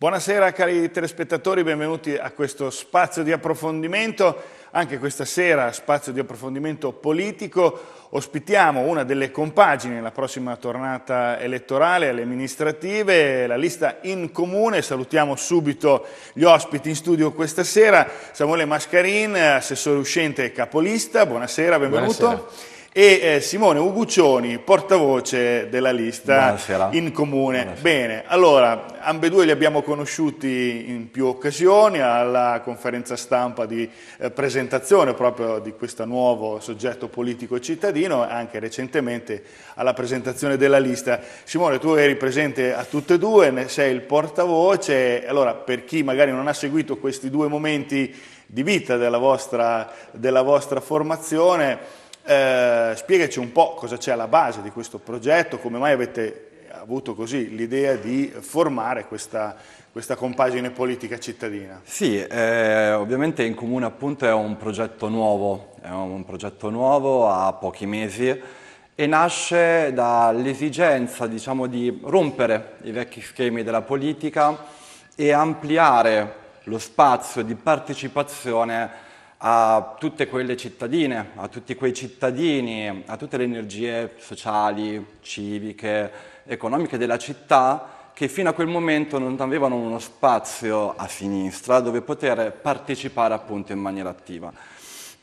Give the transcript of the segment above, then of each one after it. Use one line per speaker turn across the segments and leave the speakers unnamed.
Buonasera cari telespettatori, benvenuti a questo spazio di approfondimento. Anche questa sera, spazio di approfondimento politico, ospitiamo una delle compagini nella prossima tornata elettorale alle amministrative, la lista in comune. Salutiamo subito gli ospiti in studio questa sera. Samuele Mascarin, assessore uscente e capolista, buonasera, benvenuto. Buonasera e eh, Simone Uguccioni, portavoce della lista Buonasera. in comune. Buonasera. Bene, allora, ambedue li abbiamo conosciuti in più occasioni alla conferenza stampa di eh, presentazione proprio di questo nuovo soggetto politico cittadino e anche recentemente alla presentazione della lista. Simone, tu eri presente a tutte e due, ne sei il portavoce, allora per chi magari non ha seguito questi due momenti di vita della vostra, della vostra formazione, eh, spiegaci un po' cosa c'è alla base di questo progetto, come mai avete avuto così l'idea di formare questa, questa compagine politica cittadina?
Sì, eh, ovviamente in comune appunto è un progetto nuovo, è un progetto nuovo a pochi mesi e nasce dall'esigenza diciamo, di rompere i vecchi schemi della politica e ampliare lo spazio di partecipazione a tutte quelle cittadine, a tutti quei cittadini, a tutte le energie sociali, civiche, economiche della città che fino a quel momento non avevano uno spazio a sinistra dove poter partecipare appunto in maniera attiva.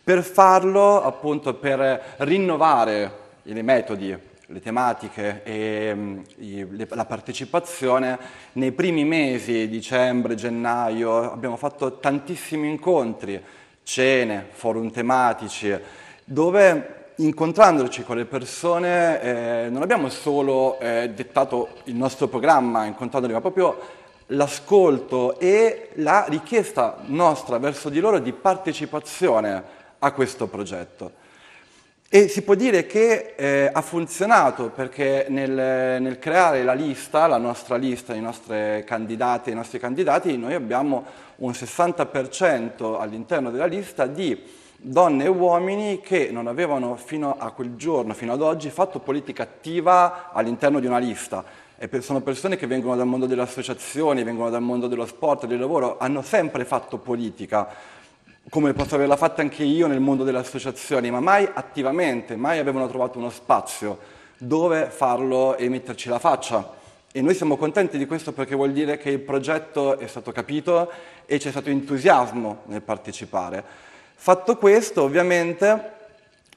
Per farlo, appunto per rinnovare i metodi, le tematiche e mm, la partecipazione, nei primi mesi, dicembre, gennaio, abbiamo fatto tantissimi incontri cene, forum tematici, dove incontrandoci con le persone eh, non abbiamo solo eh, dettato il nostro programma incontrandoli, ma proprio l'ascolto e la richiesta nostra verso di loro di partecipazione a questo progetto. E si può dire che eh, ha funzionato perché nel, nel, creare la lista, la nostra lista, i nostri candidati, i nostri candidati, noi abbiamo un 60% all'interno della lista di donne e uomini che non avevano fino a quel giorno, fino ad oggi, fatto politica attiva all'interno di una lista. Per, sono persone che vengono dal mondo delle associazioni, vengono dal mondo dello sport, del lavoro, hanno sempre fatto politica come posso averla fatta anche io nel mondo delle associazioni, ma mai attivamente, mai avevano trovato uno spazio dove farlo e metterci la faccia. E noi siamo contenti di questo perché vuol dire che il progetto è stato capito e c'è stato entusiasmo nel partecipare. Fatto questo, ovviamente,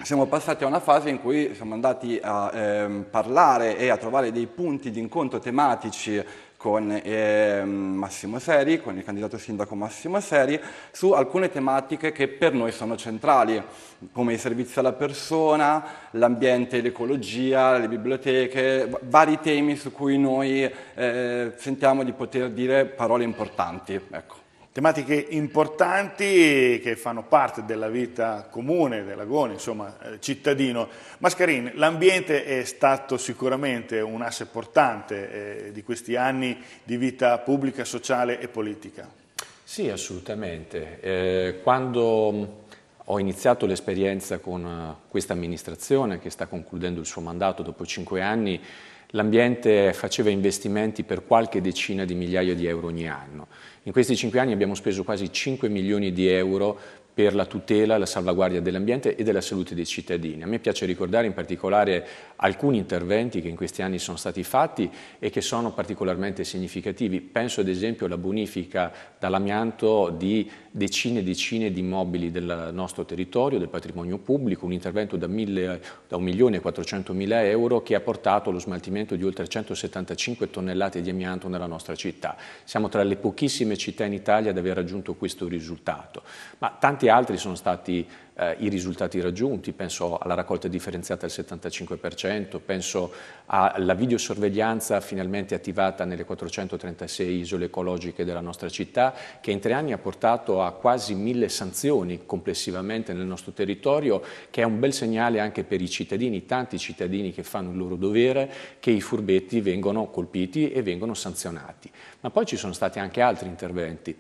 siamo passati a una fase in cui siamo andati a eh, parlare e a trovare dei punti di incontro tematici con eh, Massimo Seri, con il candidato sindaco Massimo Seri, su alcune tematiche che per noi sono centrali, come i servizi alla persona, l'ambiente e l'ecologia, le biblioteche, vari temi su cui noi eh, sentiamo di poter dire parole importanti. Ecco. Tematiche importanti che fanno parte
della vita comune dell'Agone, insomma, eh, cittadino. Mascarin, l'ambiente è stato sicuramente un asse portante eh, di questi anni di vita pubblica, sociale e politica.
Sì, assolutamente. Eh, quando ho iniziato l'esperienza con eh, questa amministrazione che sta concludendo il suo mandato dopo cinque anni, L'ambiente faceva investimenti per qualche decina di migliaia di euro ogni anno. In questi cinque anni abbiamo speso quasi 5 milioni di euro per la tutela, la salvaguardia dell'ambiente e della salute dei cittadini. A me piace ricordare in particolare alcuni interventi che in questi anni sono stati fatti e che sono particolarmente significativi. Penso ad esempio alla bonifica dall'amianto di decine e decine di immobili del nostro territorio, del patrimonio pubblico, un intervento da, 1.400.000 euro che ha portato allo smaltimento di oltre 175 tonnellate di amianto nella nostra città. Siamo tra le pochissime città in Italia ad aver raggiunto questo risultato, ma tanti altri sono stati eh, i risultati raggiunti, penso alla raccolta differenziata al 75%, penso alla videosorveglianza finalmente attivata nelle 436 isole ecologiche della nostra città, che in tre anni ha portato a quasi mille sanzioni complessivamente nel nostro territorio, che è un bel segnale anche per i cittadini, tanti cittadini che fanno il loro dovere, che i furbetti vengono colpiti e vengono sanzionati. Ma poi ci sono stati anche altri interventi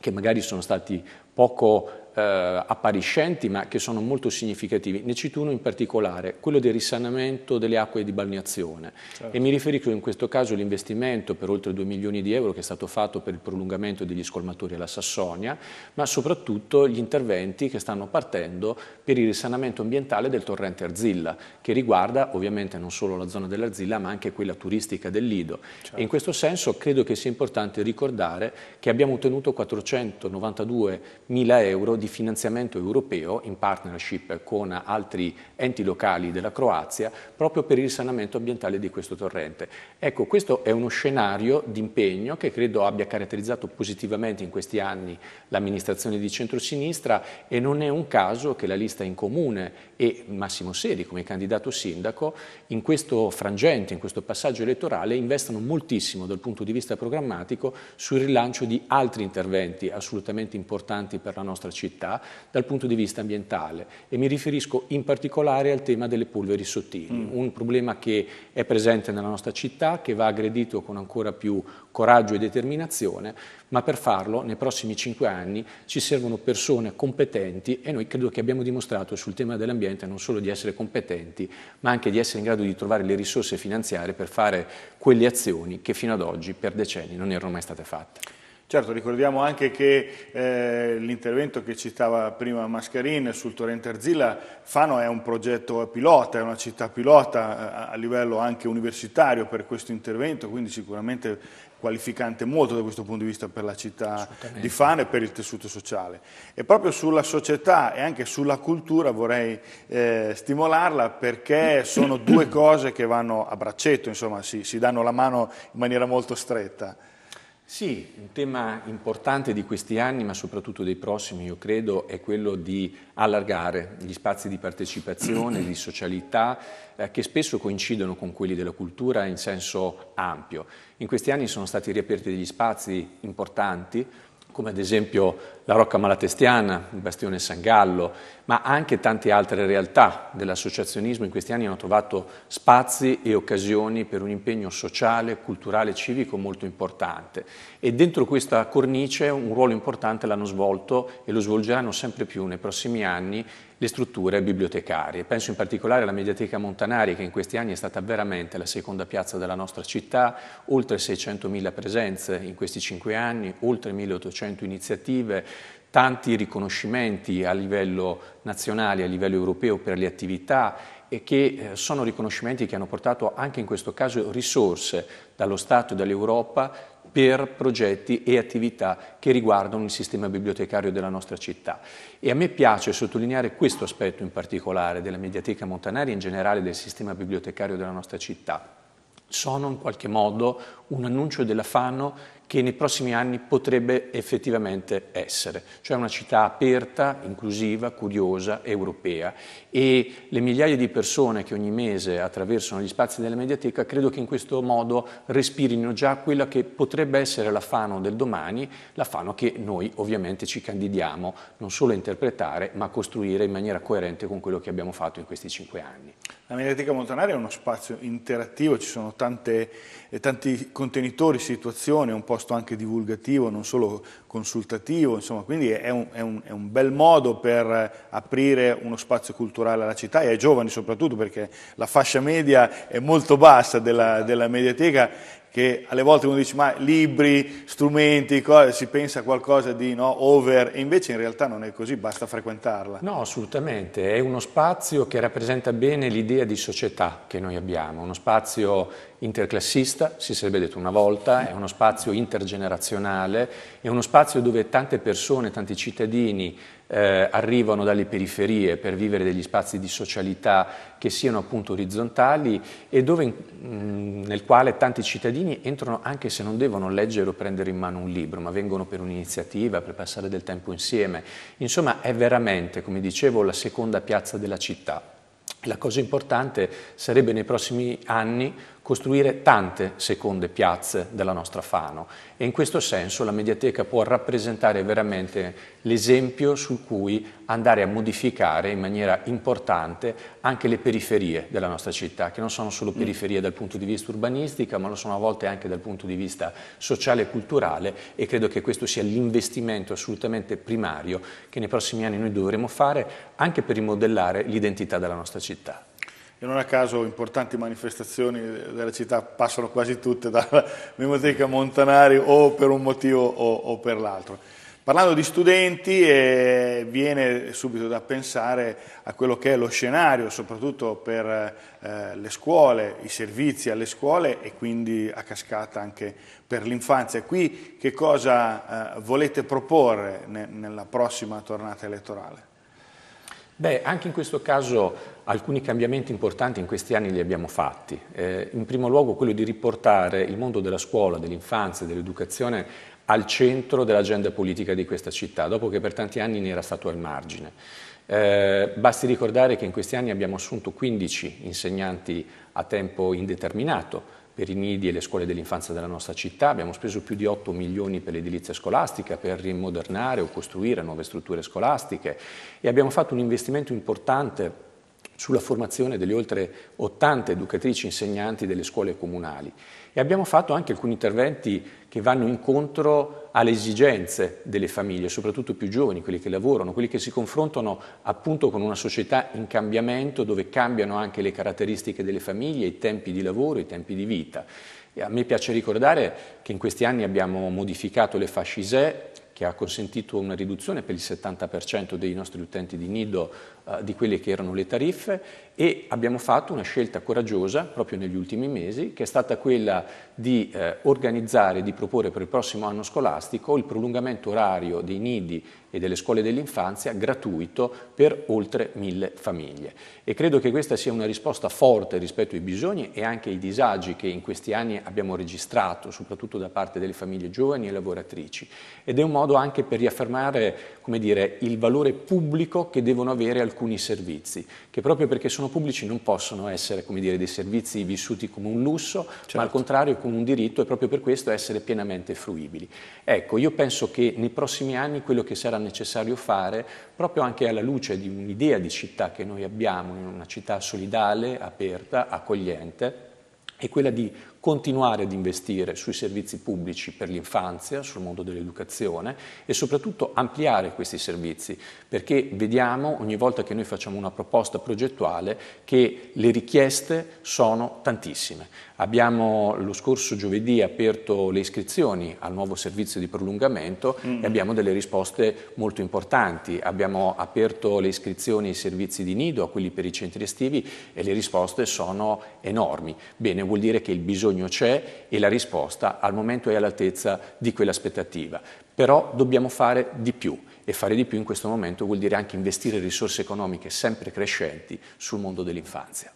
che magari sono stati poco eh, appariscenti ma che sono molto significativi. Ne cito uno in particolare, quello del risanamento delle acque di balneazione certo. e mi riferisco in questo caso all'investimento per oltre 2 milioni di euro che è stato fatto per il prolungamento degli scolmatori alla Sassonia, ma soprattutto gli interventi che stanno partendo per il risanamento ambientale del torrente Arzilla, che riguarda ovviamente non solo la zona dell'Arzilla ma anche quella turistica del Lido. Certo. in questo senso credo che sia importante ricordare che abbiamo ottenuto 492 mila euro di finanziamento europeo in partnership con altri enti locali della Croazia proprio per il risanamento ambientale di questo torrente. Ecco, questo è uno scenario di impegno che credo abbia caratterizzato positivamente in questi anni l'amministrazione di centrosinistra e non è un caso che la lista in comune e Massimo Seri come candidato sindaco in questo frangente, in questo passaggio elettorale investano moltissimo dal punto di vista programmatico sul rilancio di altri interventi assolutamente importanti per la nostra città città dal punto di vista ambientale e mi riferisco in particolare al tema delle polveri sottili, mm. un problema che è presente nella nostra città, che va aggredito con ancora più coraggio e determinazione, ma per farlo nei prossimi cinque anni ci servono persone competenti e noi credo che abbiamo dimostrato sul tema dell'ambiente non solo di essere competenti, ma anche di essere in grado di trovare le risorse finanziarie per fare quelle azioni che fino ad oggi per decenni non erano mai state fatte.
Certo, ricordiamo anche che eh, l'intervento che citava prima Mascarin sul torrente Arzilla, Fano è un progetto pilota, è una città pilota eh, a, livello anche universitario per questo intervento, quindi sicuramente qualificante molto da questo punto di vista per la città di Fano e per il tessuto sociale. E proprio sulla società e anche sulla cultura vorrei eh, stimolarla perché sono due cose che vanno a braccetto, insomma, si, si danno la mano in maniera molto stretta.
Sì, un tema importante di questi anni, ma soprattutto dei prossimi, io credo, è quello di allargare gli spazi di partecipazione, di socialità, eh, che spesso coincidono con quelli della cultura in senso ampio. In questi anni sono stati riaperti degli spazi importanti, come ad esempio la Rocca Malatestiana, il Bastione San Gallo, ma anche tante altre realtà dell'associazionismo in questi anni hanno trovato spazi e occasioni per un impegno sociale, culturale, e civico molto importante. E dentro questa cornice un ruolo importante l'hanno svolto e lo svolgeranno sempre più nei prossimi anni le strutture bibliotecarie. Penso in particolare alla Mediateca Montanari che in questi anni è stata veramente la seconda piazza della nostra città, oltre 600.000 presenze in questi cinque anni, oltre 1.800 iniziative, tanti riconoscimenti a livello nazionale, a livello europeo per le attività e che eh, sono riconoscimenti che hanno portato anche in questo caso risorse dallo Stato e dall'Europa per progetti e attività che riguardano il sistema bibliotecario della nostra città. E a me piace sottolineare questo aspetto in particolare della Mediateca Montanari e in generale del sistema bibliotecario della nostra città. Sono in qualche modo un annuncio dell'affanno che nei prossimi anni potrebbe effettivamente essere, cioè una città aperta, inclusiva, curiosa, europea e le migliaia di persone che ogni mese attraversano gli spazi della mediateca credo che in questo modo respirino già quella che potrebbe essere la Fano del domani, la Fano che noi ovviamente ci candidiamo non solo a interpretare ma a costruire in maniera coerente con quello che abbiamo fatto in questi cinque anni.
La Mediateca Montanari è uno spazio interattivo, ci sono tante, eh, tanti contenitori, situazioni, un po' piuttosto anche divulgativo, non solo consultativo, insomma, quindi è un, è, un, è un, bel modo per aprire uno spazio culturale alla città e ai giovani soprattutto perché la fascia media è molto bassa della, della mediateca che alle volte uno dice ma libri, strumenti, cose, si pensa a qualcosa di no, over, e invece in realtà non è così, basta frequentarla.
No, assolutamente, è uno spazio che rappresenta bene l'idea di società che noi abbiamo, uno spazio interclassista, si sarebbe detto una volta, è uno spazio intergenerazionale, è uno spazio dove tante persone, tanti cittadini eh, arrivano dalle periferie per vivere degli spazi di socialità che siano appunto orizzontali e dove, mh, mm, nel quale tanti cittadini entrano anche se non devono leggere o prendere in mano un libro, ma vengono per un'iniziativa, per passare del tempo insieme. Insomma è veramente, come dicevo, la seconda piazza della città. La cosa importante sarebbe nei prossimi anni costruire tante seconde piazze della nostra Fano e in questo senso la mediateca può rappresentare veramente l'esempio su cui andare a modificare in maniera importante anche le periferie della nostra città, che non sono solo mm. periferie dal punto di vista urbanistica, ma lo sono a volte anche dal punto di vista sociale e culturale e credo che questo sia l'investimento assolutamente primario che nei prossimi anni noi dovremo fare anche per rimodellare l'identità della nostra città
e non a caso importanti manifestazioni della città passano quasi tutte dalla Biblioteca Montanari o per un motivo o, o per l'altro. Parlando di studenti eh, viene subito da pensare a quello che è lo scenario, soprattutto per eh, le scuole, i servizi alle scuole e quindi a cascata anche per l'infanzia. qui che cosa eh, volete proporre ne nella prossima tornata elettorale?
Beh, anche in questo caso alcuni cambiamenti importanti in questi anni li abbiamo fatti. Eh, in primo luogo quello di riportare il mondo della scuola, dell'infanzia, dell'educazione al centro dell'agenda politica di questa città, dopo che per tanti anni ne era stato al margine. Eh, basti ricordare che in questi anni abbiamo assunto 15 insegnanti a tempo indeterminato, per i nidi e le scuole dell'infanzia della nostra città, abbiamo speso più di 8 milioni per l'edilizia scolastica, per rimodernare o costruire nuove strutture scolastiche e abbiamo fatto un investimento importante sulla formazione delle oltre 80 educatrici insegnanti delle scuole comunali. E abbiamo fatto anche alcuni interventi che vanno incontro alle esigenze delle famiglie, soprattutto più giovani, quelli che lavorano, quelli che si confrontano appunto con una società in cambiamento dove cambiano anche le caratteristiche delle famiglie, i tempi di lavoro, i tempi di vita. E a me piace ricordare che in questi anni abbiamo modificato le fascise che ha consentito una riduzione per il 70% dei nostri utenti di nido eh, di quelle che erano le tariffe e abbiamo fatto una scelta coraggiosa proprio negli ultimi mesi che è stata quella di eh, organizzare, di proporre per il prossimo anno scolastico il prolungamento orario dei nidi e delle scuole dell'infanzia gratuito per oltre mille famiglie. E credo che questa sia una risposta forte rispetto ai bisogni e anche ai disagi che in questi anni abbiamo registrato, soprattutto da parte delle famiglie giovani e lavoratrici. Ed è un modo anche per riaffermare dire, il valore pubblico che devono avere alcuni servizi, che proprio perché sono pubblici non possono essere come dire, dei servizi vissuti come un lusso, certo. ma al certo. contrario come un diritto e proprio per questo essere pienamente fruibili. Ecco, io penso che nei prossimi anni quello che sarà necessario fare, proprio anche alla luce di un'idea di città che noi abbiamo, una città solidale, aperta, accogliente, è quella di continuare ad investire sui servizi pubblici per l'infanzia, sul mondo dell'educazione e soprattutto ampliare questi servizi, perché vediamo ogni volta che noi facciamo una proposta progettuale che le richieste sono tantissime. Abbiamo lo scorso giovedì aperto le iscrizioni al nuovo servizio di prolungamento mm. e abbiamo delle risposte molto importanti. Abbiamo aperto le iscrizioni ai servizi di nido, a quelli per i centri estivi e le risposte sono enormi. Bene, vuol dire che il bisogno bisogno c'è e la risposta al momento è all'altezza di quell'aspettativa. Però dobbiamo fare di più e fare di più in questo momento vuol dire anche investire risorse economiche sempre crescenti sul mondo dell'infanzia.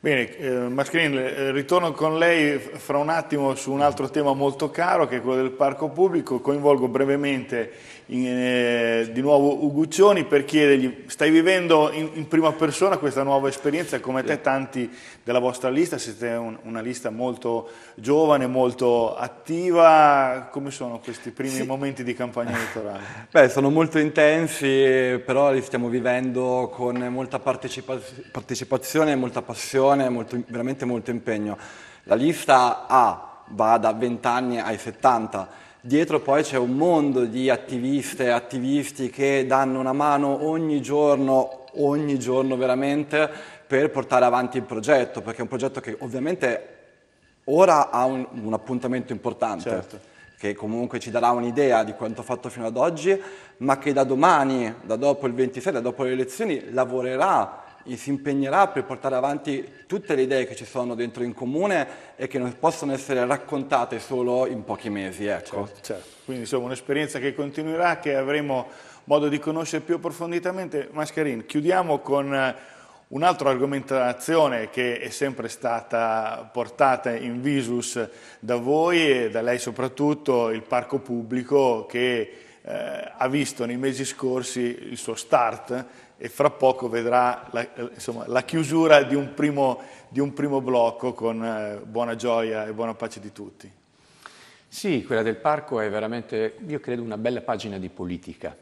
Bene, eh, Maschrin, eh, ritorno con lei fra un attimo su un altro tema molto caro che è quello del parco pubblico. Coinvolgo brevemente in, eh, di nuovo Uguccioni per chiedergli, stai vivendo in, in prima persona questa nuova esperienza come te tanti della vostra lista, siete un, una lista molto giovane, molto attiva, come sono questi primi sì. momenti di campagna elettorale?
Beh, sono molto intensi, eh, però li stiamo vivendo con molta partecipa partecipazione e molta passione dedizione, molto, veramente molto impegno. La lista A va da 20 anni ai 70. Dietro poi c'è un mondo di attiviste e attivisti che danno una mano ogni giorno, ogni giorno veramente, per portare avanti il progetto, perché è un progetto che ovviamente ora ha un, un appuntamento importante. Certo che comunque ci darà un'idea di quanto fatto fino ad oggi, ma che da domani, da dopo il 26, da dopo le elezioni, lavorerà e si impegnerà per portare avanti tutte le idee che ci sono dentro in comune e che non possono essere raccontate solo in pochi mesi. Ecco. Certo,
certo. Quindi insomma un'esperienza che continuerà, che avremo modo di conoscere più approfonditamente. Mascarin, chiudiamo con eh, Un'altra argomentazione che è sempre stata portata in visus da voi e da lei soprattutto il parco pubblico che eh, ha visto nei mesi scorsi il suo start e fra poco vedrà la, insomma, la chiusura di un, primo, di un, primo, blocco con eh,
buona gioia e buona pace di tutti. Sì, quella del parco è veramente, io credo, una bella pagina di politica,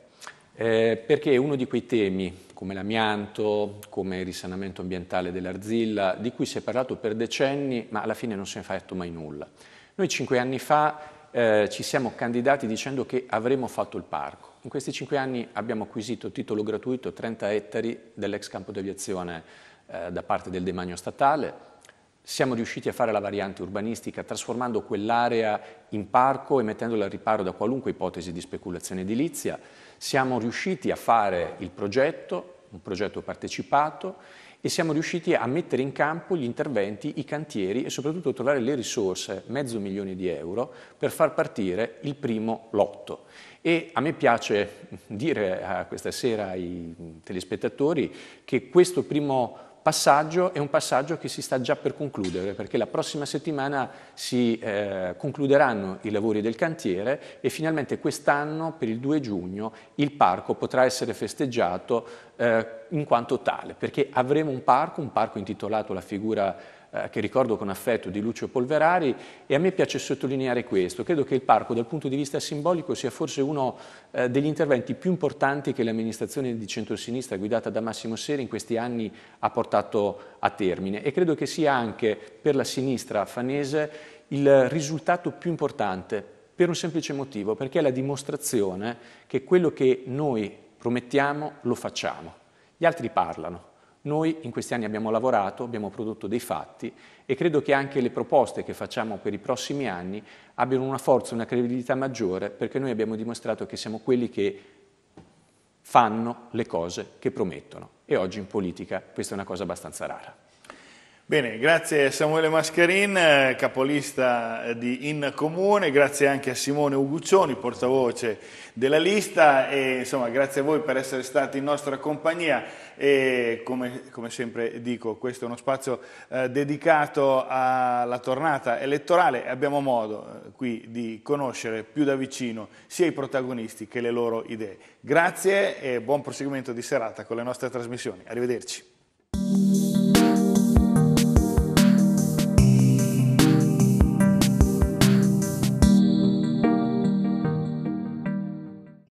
eh, perché è uno di quei temi, come l'amianto, come il risanamento ambientale dell'arzilla, di cui si è parlato per decenni, ma alla fine non si è fatto mai nulla. Noi cinque anni fa eh, ci siamo candidati dicendo che avremmo fatto il parco. In questi cinque anni abbiamo acquisito titolo gratuito 30 ettari dell'ex campo di aviazione eh, da parte del demanio statale. Siamo riusciti a fare la variante urbanistica trasformando quell'area in parco e mettendola al riparo da qualunque ipotesi di speculazione edilizia. Siamo riusciti a fare il progetto, un progetto partecipato, e siamo riusciti a mettere in campo gli interventi, i cantieri e soprattutto trovare le risorse, mezzo milione di euro, per far partire il primo lotto. E a me piace dire a questa sera ai telespettatori che questo primo passaggio è un passaggio che si sta già per concludere, perché la prossima settimana si eh, concluderanno i lavori del cantiere e finalmente quest'anno, per il 2 giugno, il parco potrà essere festeggiato eh, in quanto tale, perché avremo un parco, un parco intitolato La figura eh, che ricordo con affetto di Lucio Polverari e a me piace sottolineare questo. Credo che il parco dal punto di vista simbolico sia forse uno eh, degli interventi più importanti che l'amministrazione di centrosinistra guidata da Massimo Seri in questi anni ha portato a termine e credo che sia anche per la sinistra fanese il risultato più importante per un semplice motivo, perché è la dimostrazione che quello che noi promettiamo lo facciamo. Gli altri parlano, noi in questi anni abbiamo lavorato, abbiamo prodotto dei fatti e credo che anche le proposte che facciamo per i prossimi anni abbiano una forza, una credibilità maggiore perché noi abbiamo dimostrato che siamo quelli che fanno le cose che promettono e oggi in politica questa è una cosa abbastanza rara.
Bene, grazie Samuele Mascarin, eh, capolista eh, di In Comune, grazie anche a Simone Uguccioni, portavoce della lista e insomma grazie a voi per essere stati in nostra compagnia e come, come sempre dico questo è uno spazio eh, dedicato alla tornata elettorale abbiamo modo eh, qui di conoscere più da vicino sia i protagonisti che le loro idee. Grazie e buon proseguimento di serata con le nostre trasmissioni. Arrivederci.